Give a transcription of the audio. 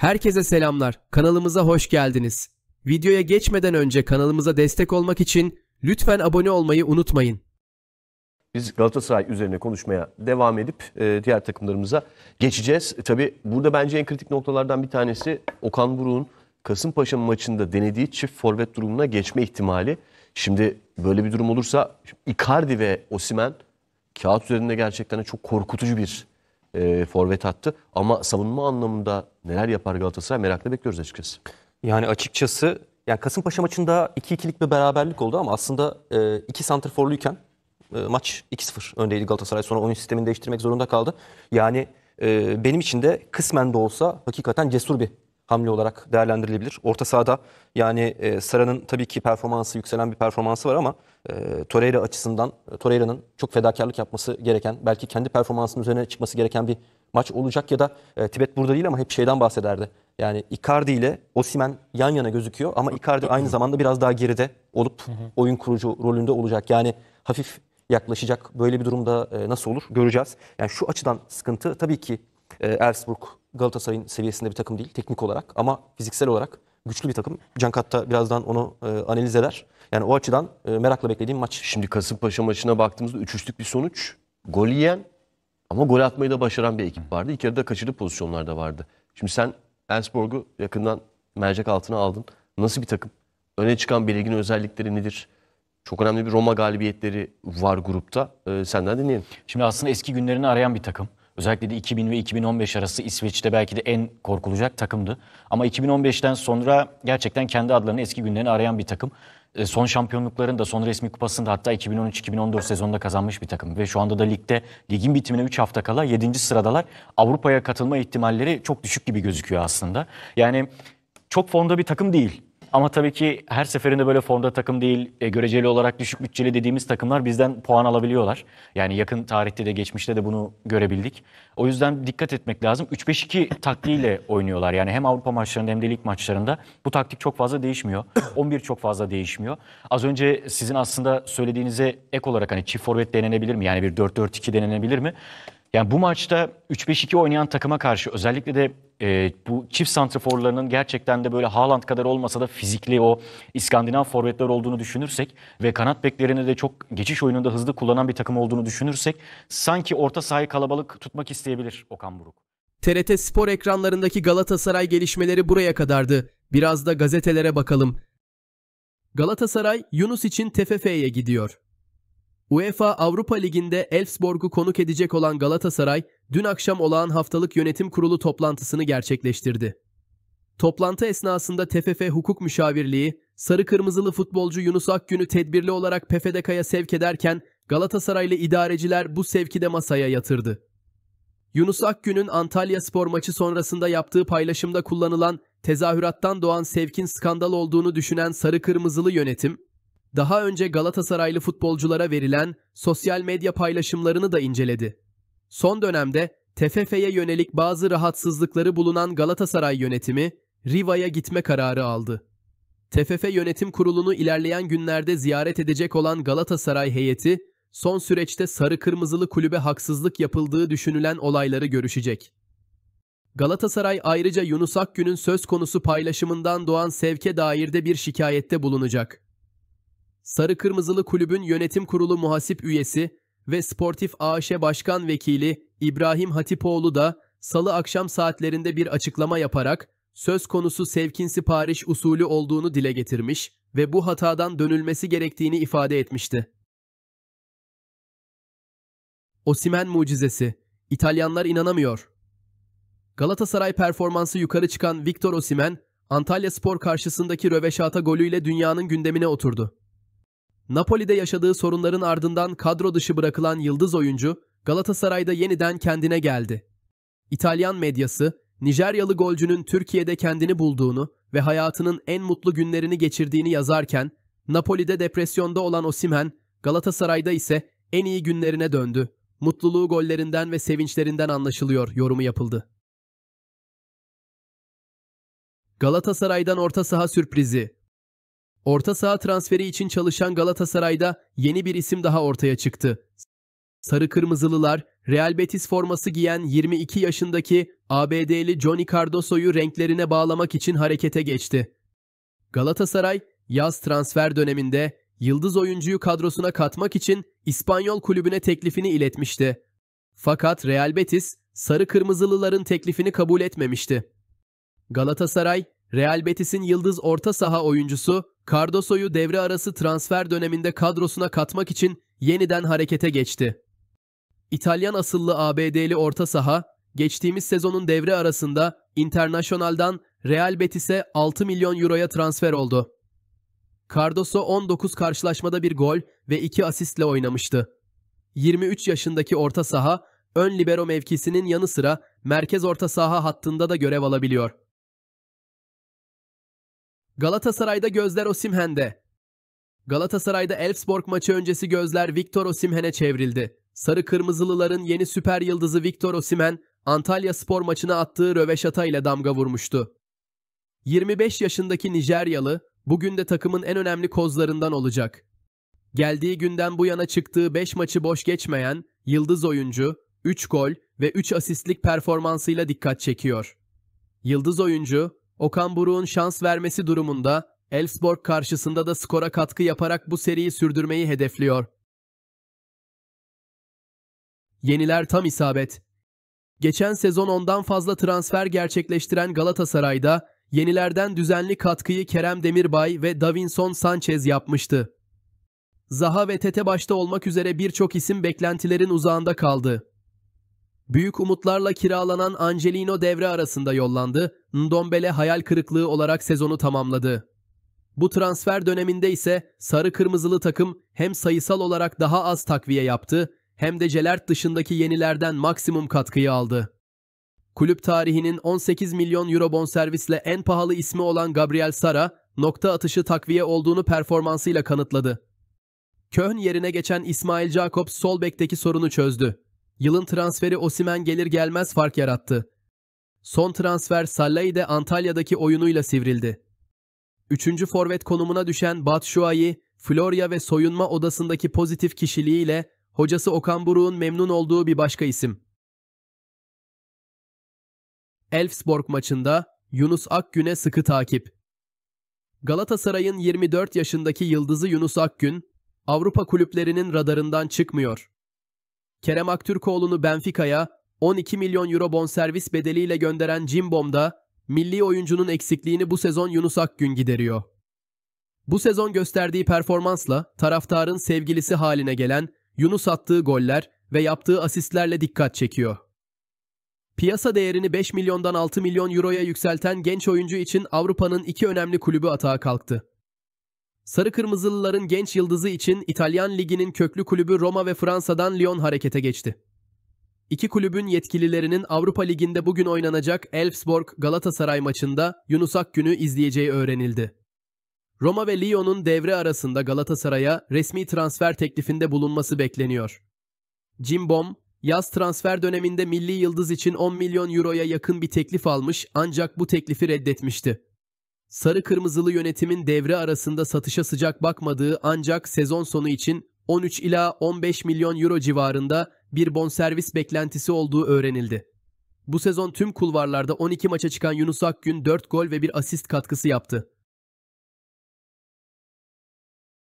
Herkese selamlar. Kanalımıza hoş geldiniz. Videoya geçmeden önce kanalımıza destek olmak için lütfen abone olmayı unutmayın. Biz Galatasaray üzerine konuşmaya devam edip e, diğer takımlarımıza geçeceğiz. E, tabii burada bence en kritik noktalardan bir tanesi Okan Buruk'un Kasımpaşa maçında denediği çift forvet durumuna geçme ihtimali. Şimdi böyle bir durum olursa Icardi ve Osimen kağıt üzerinde gerçekten çok korkutucu bir e, forvet attı. Ama savunma anlamında neler yapar Galatasaray merakla bekliyoruz açıkçası. Yani açıkçası yani Kasımpaşa maçında 2-2'lik bir beraberlik oldu ama aslında e, iki santrforluyken e, maç 2-0 öndeydi Galatasaray. Sonra oyun sistemini değiştirmek zorunda kaldı. Yani e, benim için de kısmen de olsa hakikaten cesur bir hamle olarak değerlendirilebilir. Orta sahada yani e, Sara'nın tabii ki performansı yükselen bir performansı var ama e, Torreira açısından e, Torreira'nın çok fedakarlık yapması gereken belki kendi performansının üzerine çıkması gereken bir maç olacak ya da e, Tibet burada değil ama hep şeyden bahsederdi. Yani Icardi ile Osimen yan yana gözüküyor ama Icardi aynı zamanda biraz daha geride olup oyun kurucu rolünde olacak. Yani hafif yaklaşacak. Böyle bir durumda e, nasıl olur göreceğiz. Yani şu açıdan sıkıntı tabii ki e, Erzburg Galatasaray'ın seviyesinde bir takım değil teknik olarak ama fiziksel olarak güçlü bir takım. Cankat da birazdan onu e, analiz eder. Yani o açıdan e, merakla beklediğim maç. Şimdi Kasımpaşa maçına baktığımızda 3-3'lük bir sonuç. Gol yiyen ama gol atmayı da başaran bir ekip vardı. İlk yarıda kaçırdığı pozisyonlarda vardı. Şimdi sen Ensborg'u yakından mercek altına aldın. Nasıl bir takım? Öne çıkan belirgin özellikleri nedir? Çok önemli bir Roma galibiyetleri var grupta. Ee, senden dinleyelim. Şimdi aslında eski günlerini arayan bir takım. Özellikle de 2000 ve 2015 arası İsveç'te belki de en korkulacak takımdı. Ama 2015'ten sonra gerçekten kendi adlarını eski günlerini arayan bir takım. E, son şampiyonluklarını da son resmi kupasında hatta 2013-2014 sezonunda kazanmış bir takım. Ve şu anda da ligde ligin bitimine 3 hafta kala 7. sıradalar. Avrupa'ya katılma ihtimalleri çok düşük gibi gözüküyor aslında. Yani çok fonda bir takım değil ama tabii ki her seferinde böyle formda takım değil, e, göreceli olarak düşük bütçeli dediğimiz takımlar bizden puan alabiliyorlar. Yani yakın tarihte de geçmişte de bunu görebildik. O yüzden dikkat etmek lazım. 3-5-2 taktiğiyle oynuyorlar. Yani hem Avrupa maçlarında hem de lig maçlarında bu taktik çok fazla değişmiyor. 11 çok fazla değişmiyor. Az önce sizin aslında söylediğinize ek olarak hani çift forvet denenebilir mi? Yani bir 4-4-2 denenebilir mi? Yani bu maçta 3-5-2 oynayan takıma karşı özellikle de e, bu çift santraforlarının gerçekten de böyle Haaland kadar olmasa da fizikli o İskandinav forvetler olduğunu düşünürsek ve kanat beklerini de çok geçiş oyununda hızlı kullanan bir takım olduğunu düşünürsek sanki orta sahayı kalabalık tutmak isteyebilir Okan Buruk. TRT spor ekranlarındaki Galatasaray gelişmeleri buraya kadardı. Biraz da gazetelere bakalım. Galatasaray Yunus için TFF'ye gidiyor. UEFA Avrupa Ligi'nde Elfsborg'u konuk edecek olan Galatasaray dün akşam olağan haftalık yönetim kurulu toplantısını gerçekleştirdi. Toplantı esnasında TFF Hukuk Müşavirliği, Sarı Kırmızılı futbolcu Yunus Akgün'ü tedbirli olarak PFDK'ya sevk ederken Galatasaraylı idareciler bu sevki de masaya yatırdı. Yunus Akgün'ün Antalya spor maçı sonrasında yaptığı paylaşımda kullanılan tezahürattan doğan sevkin skandal olduğunu düşünen sarı kırmızılı yönetim, daha önce Galatasaraylı futbolculara verilen sosyal medya paylaşımlarını da inceledi. Son dönemde TFF'ye yönelik bazı rahatsızlıkları bulunan Galatasaray yönetimi Riva'ya gitme kararı aldı. TFF Yönetim Kurulu'nu ilerleyen günlerde ziyaret edecek olan Galatasaray heyeti, son süreçte sarı kırmızılı kulübe haksızlık yapıldığı düşünülen olayları görüşecek. Galatasaray ayrıca Yunus Akgün'ün söz konusu paylaşımından doğan sevke dair de bir şikayette bulunacak. Sarı Kırmızılı Kulübün Yönetim Kurulu muhasip üyesi ve Sportif AŞ Başkan Vekili İbrahim Hatipoğlu da salı akşam saatlerinde bir açıklama yaparak söz konusu sevkin sipariş usulü olduğunu dile getirmiş ve bu hatadan dönülmesi gerektiğini ifade etmişti. Osimen mucizesi. İtalyanlar inanamıyor. Galatasaray performansı yukarı çıkan Victor Osimen, Antalya Spor karşısındaki röveşata golüyle dünyanın gündemine oturdu. Napoli'de yaşadığı sorunların ardından kadro dışı bırakılan yıldız oyuncu Galatasaray'da yeniden kendine geldi. İtalyan medyası Nijeryalı golcünün Türkiye'de kendini bulduğunu ve hayatının en mutlu günlerini geçirdiğini yazarken Napoli'de depresyonda olan Osimhen Galatasaray'da ise en iyi günlerine döndü. Mutluluğu gollerinden ve sevinçlerinden anlaşılıyor yorumu yapıldı. Galatasaray'dan orta saha sürprizi Orta saha transferi için çalışan Galatasaray'da yeni bir isim daha ortaya çıktı. Sarı Kırmızılılar, Real Betis forması giyen 22 yaşındaki ABD'li Johnny Cardoso'yu renklerine bağlamak için harekete geçti. Galatasaray, yaz transfer döneminde yıldız oyuncuyu kadrosuna katmak için İspanyol kulübüne teklifini iletmişti. Fakat Real Betis, Sarı Kırmızılıların teklifini kabul etmemişti. Galatasaray, Real Betis'in yıldız orta saha oyuncusu Cardoso'yu devre arası transfer döneminde kadrosuna katmak için yeniden harekete geçti. İtalyan asıllı ABD'li orta saha, geçtiğimiz sezonun devre arasında International'dan Real Betis'e 6 milyon euroya transfer oldu. Cardoso 19 karşılaşmada bir gol ve 2 asistle oynamıştı. 23 yaşındaki orta saha, ön libero mevkisinin yanı sıra merkez orta saha hattında da görev alabiliyor. Galatasaray'da gözler Osimhen'de. Galatasaray'da Elfsborg maçı öncesi gözler Victor Osimhen'e çevrildi. Sarı Kırmızılıların yeni süper yıldızı Victor Osimhen, Antalya spor maçına attığı röveşata ile damga vurmuştu. 25 yaşındaki Nijeryalı, bugün de takımın en önemli kozlarından olacak. Geldiği günden bu yana çıktığı 5 maçı boş geçmeyen, yıldız oyuncu, 3 gol ve 3 asistlik performansıyla dikkat çekiyor. Yıldız oyuncu, Okan Buruk'un şans vermesi durumunda Elfsborg karşısında da skora katkı yaparak bu seriyi sürdürmeyi hedefliyor. Yeniler tam isabet. Geçen sezon ondan fazla transfer gerçekleştiren Galatasaray'da yenilerden düzenli katkıyı Kerem Demirbay ve Davinson Sanchez yapmıştı. Zaha ve Tete başta olmak üzere birçok isim beklentilerin uzağında kaldı. Büyük umutlarla kiralanan Angelino devre arasında yollandı, Ndombele hayal kırıklığı olarak sezonu tamamladı. Bu transfer döneminde ise sarı kırmızılı takım hem sayısal olarak daha az takviye yaptı hem de Celert dışındaki yenilerden maksimum katkıyı aldı. Kulüp tarihinin 18 milyon euro bonservisle en pahalı ismi olan Gabriel Sara, nokta atışı takviye olduğunu performansıyla kanıtladı. Köhn yerine geçen İsmail Jakobs sol bekteki sorunu çözdü. Yılın transferi Osimen gelir gelmez fark yarattı. Son transfer Sallai de Antalya'daki oyunuyla sivrildi. Üçüncü forvet konumuna düşen Batshuayi, Florya ve soyunma odasındaki pozitif kişiliğiyle hocası Okan Buruk'un memnun olduğu bir başka isim. Elfsborg maçında Yunus Akgün'e sıkı takip. Galatasaray'ın 24 yaşındaki yıldızı Yunus Akgün, Avrupa kulüplerinin radarından çıkmıyor. Kerem Aktürkoğlu'nu Benfica'ya 12 milyon euro bonservis bedeliyle gönderen Cimbom'da milli oyuncunun eksikliğini bu sezon Yunus Akgün gideriyor. Bu sezon gösterdiği performansla taraftarın sevgilisi haline gelen Yunus attığı goller ve yaptığı asistlerle dikkat çekiyor. Piyasa değerini 5 milyondan 6 milyon euroya yükselten genç oyuncu için Avrupa'nın iki önemli kulübü atağa kalktı. Sarı Kırmızılıların genç yıldızı için İtalyan Ligi'nin köklü kulübü Roma ve Fransa'dan Lyon harekete geçti. İki kulübün yetkililerinin Avrupa Ligi'nde bugün oynanacak Elfsborg-Galatasaray maçında Yunus Akgün'ü izleyeceği öğrenildi. Roma ve Lyon'un devre arasında Galatasaray'a resmi transfer teklifinde bulunması bekleniyor. Jim Bom, yaz transfer döneminde milli yıldız için 10 milyon euroya yakın bir teklif almış ancak bu teklifi reddetmişti. Sarı kırmızılı yönetimin devre arasında satışa sıcak bakmadığı ancak sezon sonu için 13 ila 15 milyon euro civarında bir bonservis beklentisi olduğu öğrenildi. Bu sezon tüm kulvarlarda 12 maça çıkan Yunus Akgün 4 gol ve bir asist katkısı yaptı.